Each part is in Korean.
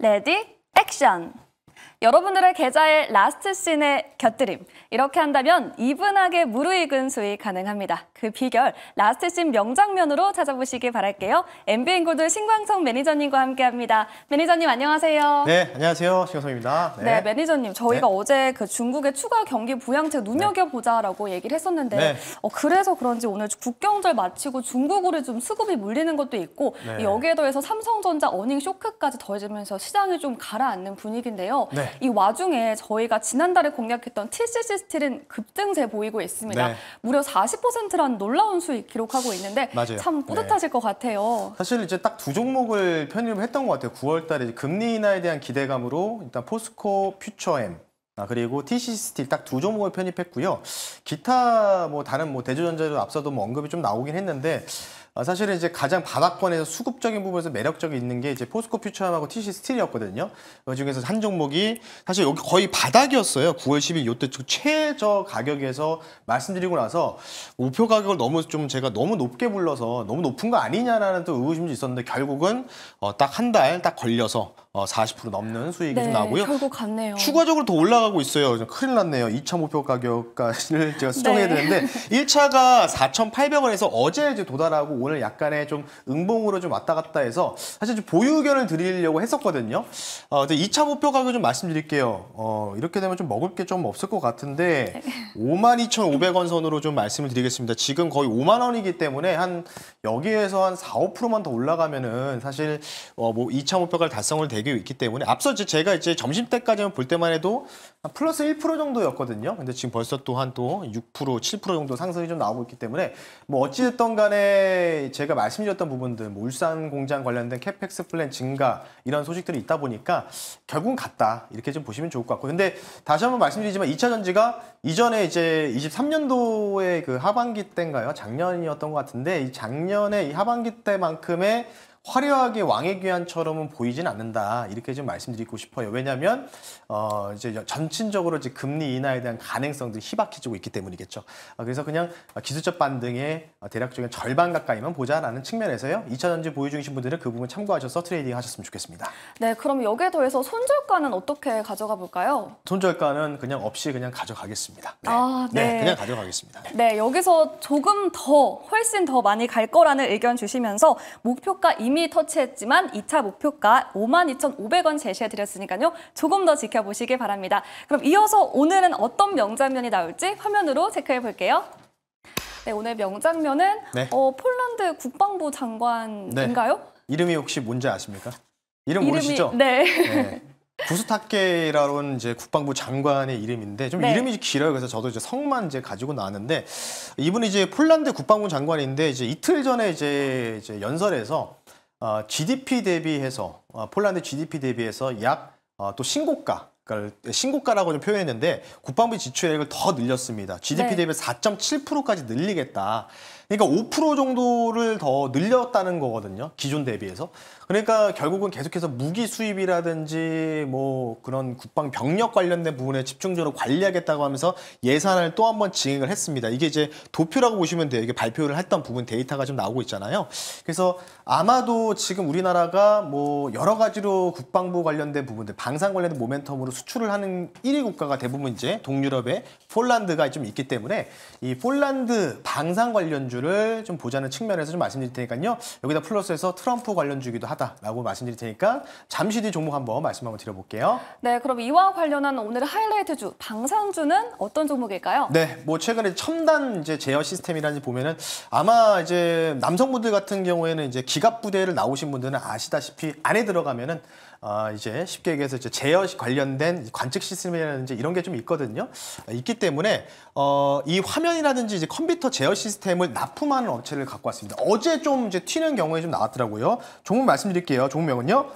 레디 액션! 여러분들의 계좌에 라스트 씬의 곁들임. 이렇게 한다면 이분하게 무르익은 수익 가능합니다. 그 비결 라스트 씬 명장면으로 찾아보시기 바랄게요. MBN 골드 신광성 매니저님과 함께합니다. 매니저님 안녕하세요. 네, 안녕하세요. 신광성입니다. 네, 네 매니저님 저희가 네. 어제 그 중국의 추가 경기 부양책 눈여겨보자라고 네. 얘기를 했었는데 네. 어, 그래서 그런지 오늘 국경절 마치고 중국으로 좀 수급이 물리는 것도 있고 네. 여기에 더해서 삼성전자 어닝 쇼크까지 더해지면서 시장이 좀 가라앉는 분위기인데요. 네. 네. 이 와중에 저희가 지난달에 공략했던 TCC 스틸은 급등세 보이고 있습니다. 네. 무려 40%라는 놀라운 수익 기록하고 있는데 맞아요. 참 뿌듯하실 네. 것 같아요. 사실 이제 딱 두 종목을 편입했던 것 같아요. 9월 달에 금리 인하에 대한 기대감으로 일단 포스코 퓨처엠 아, 그리고 TCC 스틸 딱 두 종목을 편입했고요. 기타 뭐 다른 뭐 대주전자도 앞서도 뭐 언급이 좀 나오긴 했는데 어, 사실은 이제 가장 바닥권에서 수급적인 부분에서 매력적이 있는 게 이제 포스코 퓨처함하고 TC 스틸이었거든요. 그 중에서 한 종목이 사실 여기 거의 바닥이었어요. 9월 10일 요때 최저 가격에서 말씀드리고 나서 목표 가격을 너무 좀 제가 너무 높게 불러서 너무 높은 거 아니냐라는 또 의구심도 있었는데 결국은 어, 딱 한 달 딱 걸려서 어, 40% 넘는 수익이 네, 좀 나고요. 결국 갔네요. 추가적으로 더 올라가고 있어요. 큰일 났네요. 2차 목표 가격까지를 제가 수정해야 네. 되는데 1차가 4,800원에서 어제 이제 도달하고 오늘 약간의 좀 응봉으로 좀 왔다 갔다 해서 사실 좀 보유 의견을 드리려고 했었거든요. 어, 근데 2차 목표 가격 좀 말씀드릴게요. 어, 이렇게 되면 좀 먹을 게 좀 없을 것 같은데 52,500원 선으로 좀 말씀을 드리겠습니다. 지금 거의 5만 원이기 때문에 한 여기에서 한 4, 5%만 더 올라가면은 사실 어, 뭐 2차 목표가 달성을 되기 있기 때문에 앞서 이제 제가 이제 점심 때까지만 볼 때만 해도 플러스 1% 정도였거든요. 근데 지금 벌써 또한또 6%, 7% 정도 상승이 좀 나오고 있기 때문에 뭐 어찌됐던 간에 제가 말씀드렸던 부분들, 뭐 울산 공장 관련된 캐펙스 플랜 증가 이런 소식들이 있다 보니까 결국은 같다 이렇게 좀 보시면 좋을 것 같고. 근데 다시 한번 말씀드리지만 2차 전지가 이전에 이제 23년도에 그 하반기 때인가요? 작년이었던 것 같은데 이 작년에 이 하반기 때만큼의 화려하게 왕의 귀환처럼은 보이진 않는다 이렇게 좀 말씀드리고 싶어요. 왜냐하면 어 이제 전체적으로 이제 금리 인하에 대한 가능성들이 희박해지고 있기 때문이겠죠. 어, 그래서 그냥 기술적 반등의 대략적인 절반 가까이만 보자라는 측면에서요. 2차 전지 보유 중이신 분들은 그 부분 참고하셔서 트레이딩 하셨으면 좋겠습니다. 네, 그럼 여기에 더해서 손절가는 어떻게 가져가 볼까요? 손절가는 그냥 없이 그냥 가져가겠습니다. 네, 아, 네. 네 그냥 가져가겠습니다. 네. 네, 여기서 조금 더 훨씬 더 많이 갈 거라는 의견 주시면서 목표가 이미 이미 터치했지만 2차 목표가 52,500원 제시해드렸으니까요. 조금 더지켜보시기 바랍니다. 그럼 이어서 오늘은 어떤 명장면이 나올지 화면으로 체크해 볼게요. 네, 오늘 명장면은 네. 어, 폴란드 국방부 장관인가요? 네. 이름이 혹시 뭔지 아십니까? 이름 이름이, 모르시죠? 네. 네. 구스타케라는 이제 국방부 장관의 이름인데 좀 네. 이름이 길어요. 그래서 저도 이제 성만 이제 가지고 나왔는데 이분이 이제 폴란드 국방부 장관인데 이제 이틀 전에 이제, 이제 연설에서 GDP 어, 대비해서 어, 폴란드 GDP 대비해서 약또 어, 신고가 그까 그러니까 신고가라고 좀 표현했는데 국방부 지출액을 더 늘렸습니다. GDP 네. 대비 4.7%까지 늘리겠다. 그러니까 5% 정도를 더 늘렸다는 거거든요. 기존 대비해서. 그러니까 결국은 계속해서 무기 수입이라든지 뭐 그런 국방 병력 관련된 부분에 집중적으로 관리하겠다고 하면서 예산을 또 한 번진행을 했습니다. 이게 이제 도표라고 보시면 돼요. 이게 발표를 했던 부분 데이터가 좀 나오고 있잖아요. 그래서 아마도 지금 우리나라가 뭐 여러 가지로 국방부 관련된 부분들, 방산 관련된 모멘텀으로 수출을 하는 1위 국가가 대부분 이제 동유럽의 폴란드가 좀 있기 때문에 이 폴란드 방산 관련주 주를 좀 보자는 측면에서 좀 말씀드릴 테니까요. 여기다 플러스해서 트럼프 관련 주기도 하다라고 말씀드릴 테니까 잠시 뒤 종목 한번 말씀 한번 드려볼게요. 네, 그럼 이와 관련한 오늘 하이라이트 주 방산주는 어떤 종목일까요? 네, 뭐 최근에 첨단 이제 제어 시스템이라는 보면은 아마 이제 남성분들 같은 경우에는 이제 기갑 부대를 나오신 분들은 아시다시피 안에 들어가면은 아, 이제 쉽게 얘기해서 이제 제어 관련된 관측 시스템이라든지 이런 게 좀 있거든요. 있기 때문에 어, 이 화면이라든지 이제 컴퓨터 제어 시스템을 납 납품하는 업체를 갖고 왔습니다. 어제 좀 이제 튀는 경우에 좀 나왔더라고요. 종목 말씀드릴게요. 종목명은요.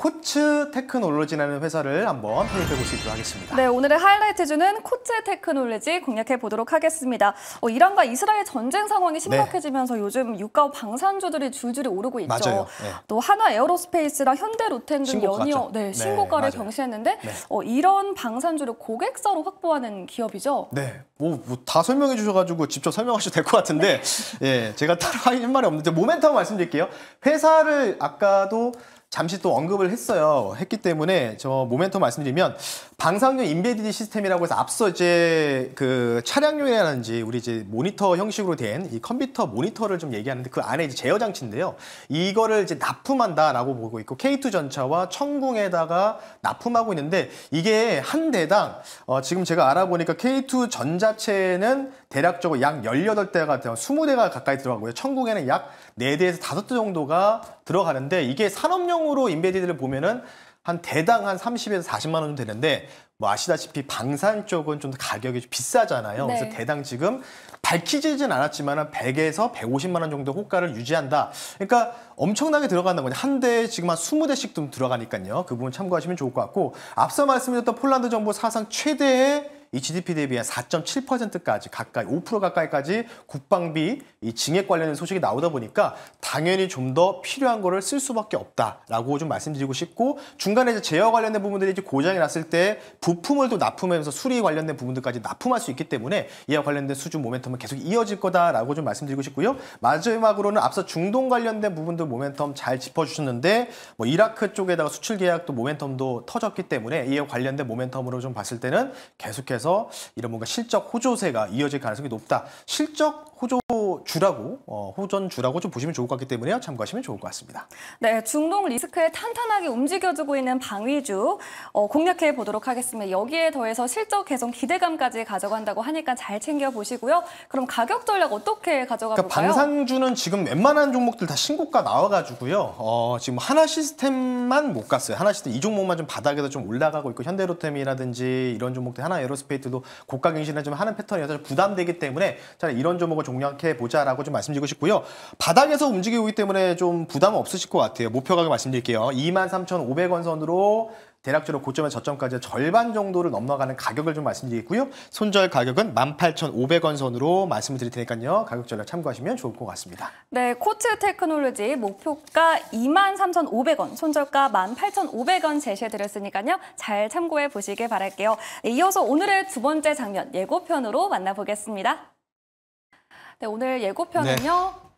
코츠 테크놀로지라는 회사를 한번 편입해 보시도록 하겠습니다. 네, 오늘의 하이라이트주는 코츠 테크놀로지 공략해 보도록 하겠습니다. 어, 이란과 이스라엘 전쟁 상황이 네. 심각해지면서 네. 요즘 유가 방산주들이 줄줄이 오르고 있죠. 맞아요. 네. 또 한화 에어로스페이스랑 현대로텐 등 연이어 네, 네, 신고가를 경시했는데 네. 어, 이런 방산주를 고객사로 확보하는 기업이죠. 네, 뭐다 뭐 설명해 주셔가지고 직접 설명하셔도 될 것 같은데 예, 제가 따로 할 말이 없는데 모멘텀 말씀드릴게요. 회사를 아까도 잠시 또 언급을 했어요. 했기 때문에 저 모멘토 말씀드리면 방상용 인베디드 시스템이라고 해서 앞서 이제 그 차량용이라든지 우리 이제 모니터 형식으로 된 이 컴퓨터 모니터를 좀 얘기하는데 그 안에 이제 제어 장치인데요. 이거를 이제 납품한다라고 보고 있고 K2 전차와 청궁에다가 납품하고 있는데 이게 한 대당 어 지금 제가 알아보니까 K2 전자체는 대략적으로 약 18대가 20대가 가까이 들어가고요. 천국에는 약 4대에서 5대 정도가 들어가는데 이게 산업용으로 인베디드를 보면은 한 대당 한 30에서 40만 원 정도 되는데 뭐 아시다시피 방산 쪽은 좀 가격이 좀 비싸잖아요. 네. 그래서 대당 지금 밝히지진 않았지만 100에서 150만 원 정도 호가를 유지한다. 그러니까 엄청나게 들어간다는 거죠. 한 대에 지금 한 20대씩 좀 들어가니까요. 그 부분 참고하시면 좋을 것 같고 앞서 말씀드렸던 폴란드 정부 사상 최대의 이 GDP 대비한 4.7%까지 가까이 5% 가까이까지 국방비 이 증액 관련된 소식이 나오다 보니까 당연히 좀 더 필요한 거를 쓸 수밖에 없다라고 좀 말씀드리고 싶고 중간에 이제 제어 관련된 부분들이 이제 고장이 났을 때 부품을 또 납품하면서 수리 관련된 부분들까지 납품할 수 있기 때문에 이와 관련된 수준 모멘텀은 계속 이어질 거다라고 좀 말씀드리고 싶고요. 마지막으로는 앞서 중동 관련된 부분들 모멘텀 잘 짚어주셨는데 뭐 이라크 쪽에다가 수출 계약도 모멘텀도 터졌기 때문에 이와 관련된 모멘텀으로 좀 봤을 때는 계속해서 그래서 이런 뭔가 실적 호조세가 이어질 가능성이 높다. 실적 호조 주라고 어, 호전 주라고 좀 보시면 좋을 것 같기 때문에요. 참고하시면 좋을 것 같습니다. 네, 중동 리스크에 탄탄하게 움직여주고 있는 방위주 어, 공략해 보도록 하겠습니다. 여기에 더해서 실적 개선 기대감까지 가져간다고 하니까 잘 챙겨 보시고요. 그럼 가격 전략 어떻게 가져가 그러니까 볼까요? 그러니까 방상주는 지금 웬만한 종목들 다 신고가 나와가지고요. 어, 지금 하나 시스템만 못 갔어요. 하나 시스템 이 종목만 좀 바닥에서 좀 올라가고 있고 현대로템이라든지 이런 종목들 하나 에로스 파페이트도 고가 갱신을 좀 하는 패턴이어서 좀 부담되기 때문에 차라리 이런 종목을 종량해 보자라고 좀 말씀드리고 싶고요. 바닥에서 움직이기 고있 때문에 좀 부담 없으실 것 같아요. 목표 가격 말씀드릴게요. 23,500원 선으로 대략적으로 고점에서 저점까지 절반 정도를 넘어가는 가격을 좀 말씀드리겠고요. 손절 가격은 18,500원 선으로 말씀을 드릴 테니까요. 가격 전략 참고하시면 좋을 것 같습니다. 네, 코츠 테크놀로지 목표가 23,500원, 손절가 18,500원 제시해드렸으니까요. 잘 참고해 보시길 바랄게요. 이어서 오늘의 두 번째 장면 예고편으로 만나보겠습니다. 네, 오늘 예고편은요. 네.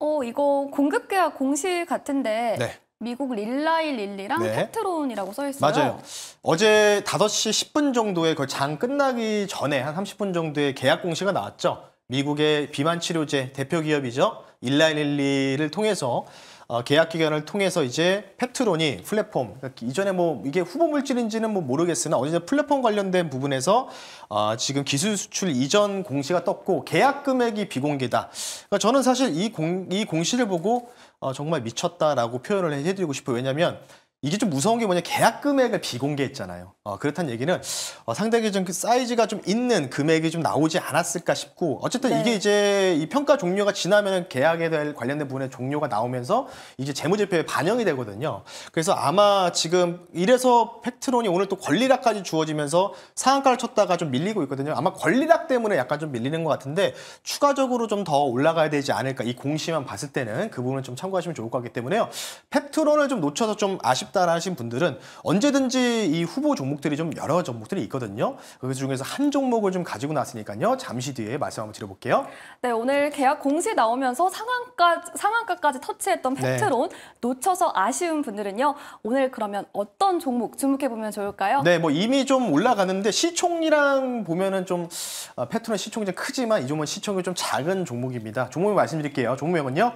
어, 이거 공급계약 공시 같은데 네. 미국 릴라일 릴리랑 네. 페트론이라고 써 있어요. 맞아요. 어제 5시 10분 정도에 그장 끝나기 전에 한 30분 정도에 계약 공시가 나왔죠. 미국의 비만 치료제 대표 기업이죠. 일라이 릴리를 통해서 어, 계약 기간을 통해서 이제 펩트론이 플랫폼 그러니까 이전에 뭐 이게 후보 물질인지는 뭐 모르겠으나 어제든 플랫폼 관련된 부분에서 어, 지금 기술 수출 이전 공시가 떴고 계약 금액이 비공개다. 그러니까 저는 사실 이, 공, 이 공시를 보고 어, 정말 미쳤다라고 표현을 해드리고 싶어요. 왜냐하면 이게 좀 무서운 게 뭐냐 계약 금액을 비공개했잖아요. 어, 그렇다는 얘기는 어, 상당히 좀그 사이즈가 좀 있는 금액이 좀 나오지 않았을까 싶고 어쨌든 네. 이게 이제 이 평가 종료가 지나면 계약에 대한 관련된 부분의 종료가 나오면서 이제 재무제표에 반영이 되거든요. 그래서 아마 지금 이래서 팩트론이 오늘 또 권리락까지 주어지면서 상한가를 쳤다가 좀 밀리고 있거든요. 아마 권리락 때문에 약간 좀 밀리는 것 같은데 추가적으로 좀 더 올라가야 되지 않을까 이 공시만 봤을 때는 그 부분을 좀 참고하시면 좋을 것 같기 때문에요. 팩트론을 좀 놓쳐서 좀 아쉽 싶다 하신 분들은 언제든지 이 후보 종목들이 좀 여러 종목들이 있거든요. 그 중에서 한 종목을 좀 가지고 나왔으니까요. 잠시 뒤에 말씀 한번 드려볼게요. 네, 오늘 계약 공시 나오면서 상한가, 상한가까지 터치했던 네. 팩트론 네. 놓쳐서 아쉬운 분들은요. 오늘 그러면 어떤 종목 주목해보면 좋을까요? 네, 뭐 이미 좀 올라가는데 시총이랑 보면은 좀 아, 어, 패트론 시총이 좀 크지만 이 종목은 시총이 좀 작은 종목입니다. 종목을 말씀드릴게요. 종목명은요.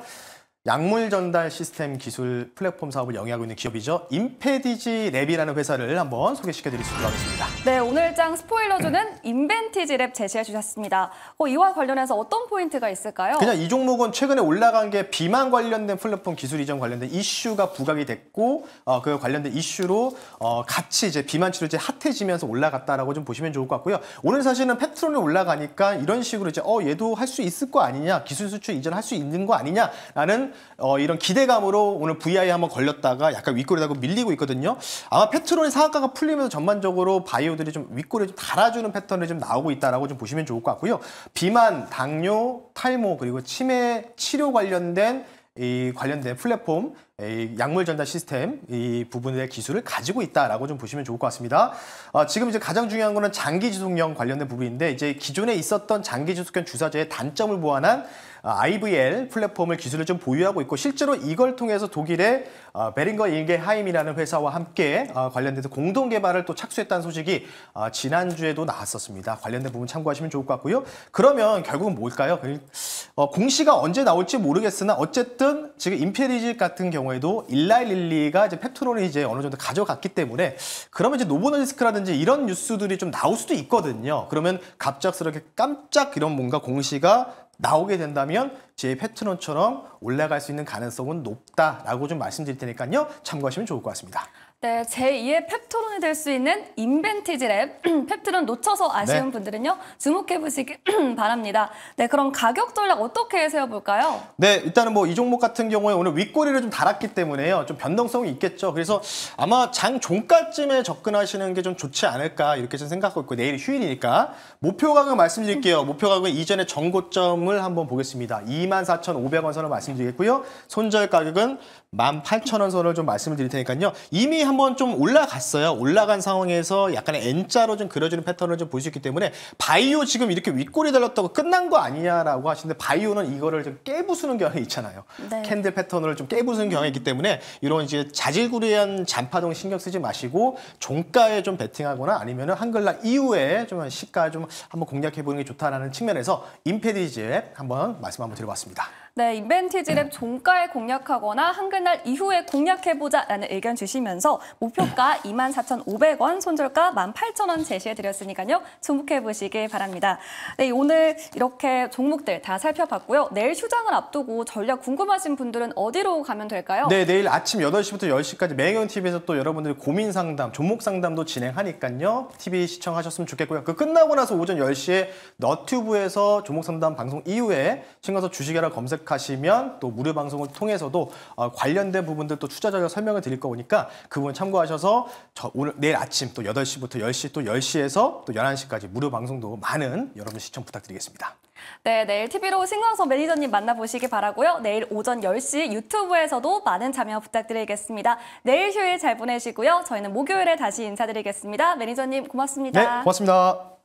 약물 전달 시스템 기술 플랫폼 사업을 영위하고 있는 기업이죠. 임페디지 랩이라는 회사를 한번 소개시켜 드릴 수 있도록 하겠습니다. 네, 오늘 장 스포일러주는 임벤티지 랩 제시해 주셨습니다. 어, 이와 관련해서 어떤 포인트가 있을까요? 그냥 이 종목은 최근에 올라간 게 비만 관련된 플랫폼 기술 이전 관련된 이슈가 부각이 됐고 어, 그 관련된 이슈로 어, 같이 이제 비만 치료제 핫해지면서 올라갔다라고 좀 보시면 좋을 것 같고요. 오늘 사실은 페트론이 올라가니까 이런 식으로 이제 어 얘도 할 수 있을 거 아니냐 기술 수출 이전할 수 있는 거 아니냐라는 어, 이런 기대감으로 오늘 VI 한번 걸렸다가 약간 윗골리다고 밀리고 있거든요. 아마 페트론의 상한가가 풀리면서 전반적으로 바이오들이 좀윗리를좀 달아주는 패턴이 좀 나오고 있다라고 좀 보시면 좋을 것 같고요. 비만, 당뇨, 탈모 그리고 치매 치료 관련된 이 관련된 플랫폼 약물 전달 시스템 이 부분의 기술을 가지고 있다라고 좀 보시면 좋을 것 같습니다. 어, 지금 이제 가장 중요한 거는 장기 지속형 관련된 부분인데 이제 기존에 있었던 장기 지속형 주사제의 단점을 보완한 IVL 어, 플랫폼을 기술을 좀 보유하고 있고 실제로 이걸 통해서 독일의 어, 베링거 일게 하임이라는 회사와 함께 어, 관련돼서 공동 개발을 또 착수했다는 소식이 지난주에도 나왔었습니다. 관련된 부분 참고하시면 좋을 것 같고요. 그러면 결국은 뭘까요? 공시가 언제 나올지 모르겠으나 어쨌든 지금 인페리즈 같은 경우 경우에도 일라일릴리가 이제 페트론이 이제 어느 정도 가져갔기 때문에 그러면 이제 노보노리스크라든지 이런 뉴스들이 좀 나올 수도 있거든요. 그러면 갑작스럽게 깜짝 이런 뭔가 공시가 나오게 된다면 제 패트론처럼 올라갈 수 있는 가능성은 높다라고 좀 말씀드릴 테니까요. 참고하시면 좋을 것 같습니다. 네, 제2의 펩토론이 될 수 있는 인벤티지 랩, 펩트론 놓쳐서 아쉬운 네. 분들은요, 주목해보시기 바랍니다. 네, 그럼 가격 전략 어떻게 세워볼까요? 네, 일단은 뭐이 종목 같은 경우에 오늘 윗꼬리를 좀 달았기 때문에요, 좀 변동성이 있겠죠. 그래서 아마 장 종가쯤에 접근하시는 게 좀 좋지 않을까, 이렇게 좀 생각하고 있고, 내일이 휴일이니까. 목표 가격 말씀드릴게요. 목표 가격은 이전에정고점을 한번 보겠습니다. 24,500원 선을 말씀드리겠고요. 손절 가격은 18,000원 선을 좀 말씀을 드릴 테니까요. 이미 한번 좀 올라갔어요. 올라간 상황에서 약간의 N자로 좀 그려지는 패턴을 좀 볼 수 있기 때문에 바이오 지금 이렇게 윗골이 달렸다고 끝난 거 아니냐라고 하시는데 바이오는 이거를 좀 깨부수는 경향이 있잖아요. 네. 캔들 패턴을 좀 깨부수는 경향이 있기 때문에 이런 이제 자질구레한 잔파동 신경 쓰지 마시고 종가에 좀 베팅하거나 아니면 한글날 이후에 좀 시가 좀 한번 공략해보는 게 좋다라는 측면에서 임페디지에 한번 말씀 한번 드려봤습니다. 네, 인벤티지랩 종가에 공략하거나 한글날 이후에 공략해보자라는 의견 주시면서 목표가 24,500원, 손절가 18,000원 제시해드렸으니까요. 주목해보시길 바랍니다. 네, 오늘 이렇게 종목들 다 살펴봤고요. 내일 휴장을 앞두고 전략 궁금하신 분들은 어디로 가면 될까요? 네, 내일 아침 8시부터 10시까지 매경TV에서 또 여러분들 고민 상담, 종목 상담도 진행하니까요. TV 시청하셨으면 좋겠고요. 그 끝나고 나서 오전 10시에 너튜브에서 종목 상담 방송 이후에 신가서 주식이라 검색 검색하시면 또 무료 방송을 통해서도 어, 관련된 부분들 또추자적으 설명을 드릴 거니까 그 부분 참고하셔서 저 오늘 내일 아침 또 8시부터 10시 또 10시에서 또 11시까지 무료 방송도 많은 여러분 시청 부탁드리겠습니다. 네, 내일 TV로 신광석 매니저님 만나보시기 바라고요. 내일 오전 10시 유튜브에서도 많은 참여 부탁드리겠습니다. 내일 휴일 잘 보내시고요. 저희는 목요일에 다시 인사드리겠습니다. 매니저님 고맙습니다. 네, 고맙습니다.